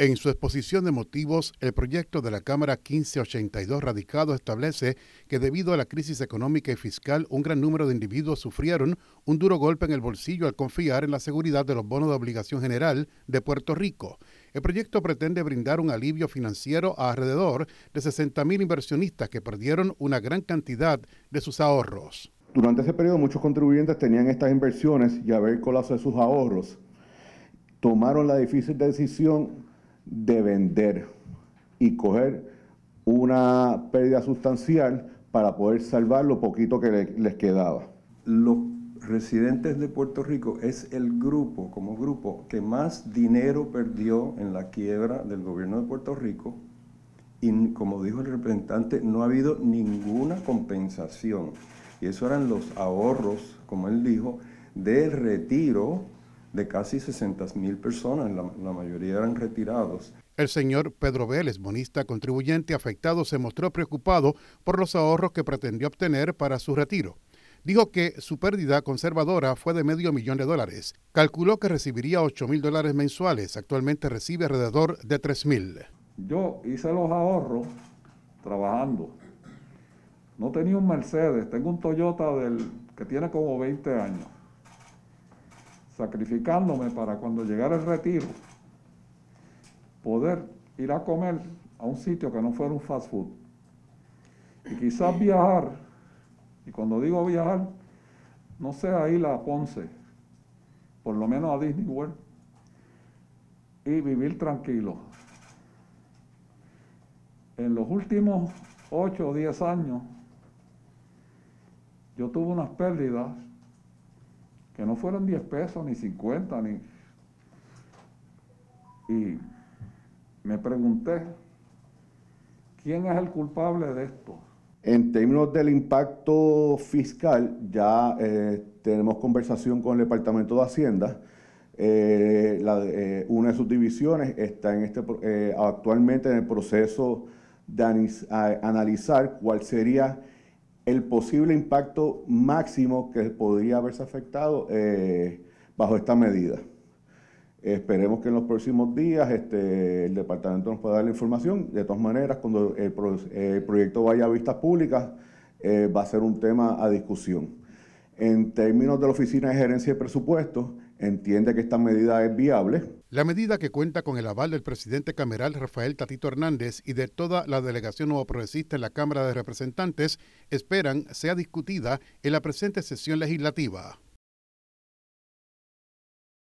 En su exposición de motivos, el proyecto de la Cámara 1582 radicado establece que debido a la crisis económica y fiscal, un gran número de individuos sufrieron un duro golpe en el bolsillo al confiar en la seguridad de los bonos de obligación general de Puerto Rico. El proyecto pretende brindar un alivio financiero a alrededor de 60.000 inversionistas que perdieron una gran cantidad de sus ahorros. Durante ese periodo muchos contribuyentes tenían estas inversiones y a ver de sus ahorros, tomaron la difícil decisión de vender y coger una pérdida sustancial para poder salvar lo poquito que les quedaba. Los residentes de Puerto Rico es el grupo, como grupo, que más dinero perdió en la quiebra del gobierno de Puerto Rico y como dijo el representante, no ha habido ninguna compensación. Y eso eran los ahorros, como él dijo, de retiro de casi mil personas, la, mayoría eran retirados. El señor Pedro Vélez, bonista contribuyente afectado, se mostró preocupado por los ahorros que pretendió obtener para su retiro. Dijo que su pérdida conservadora fue de medio millón de dólares. Calculó que recibiría 8 mil dólares mensuales. Actualmente recibe alrededor de 3 mil. Yo hice los ahorros trabajando. No tenía un Mercedes, tengo un Toyota del, que tiene como 20 años sacrificándome para cuando llegara el retiro, poder ir a comer a un sitio que no fuera un fast food. Y quizás viajar, y cuando digo viajar, no sea ir a Ponce, por lo menos a Disney World, y vivir tranquilo. En los últimos 8 o 10 años, yo tuve unas pérdidas que no fueron 10 pesos, ni 50, ni... Y me pregunté, ¿quién es el culpable de esto? En términos del impacto fiscal, ya eh, tenemos conversación con el Departamento de Hacienda. Eh, eh, una de sus divisiones está en este, actualmente en el proceso de analizar cuál sería el posible impacto máximo que podría haberse afectado eh, bajo esta medida. Esperemos que en los próximos días este, el departamento nos pueda dar la información. De todas maneras, cuando el, proyecto vaya a vistas públicas, eh, va a ser un tema a discusión. En términos de la Oficina de Gerencia de Presupuestos, entiende que esta medida es viable. La medida que cuenta con el aval del presidente cameral Rafael Tatito Hernández y de toda la delegación nuevo progresista en la Cámara de Representantes esperan sea discutida en la presente sesión legislativa.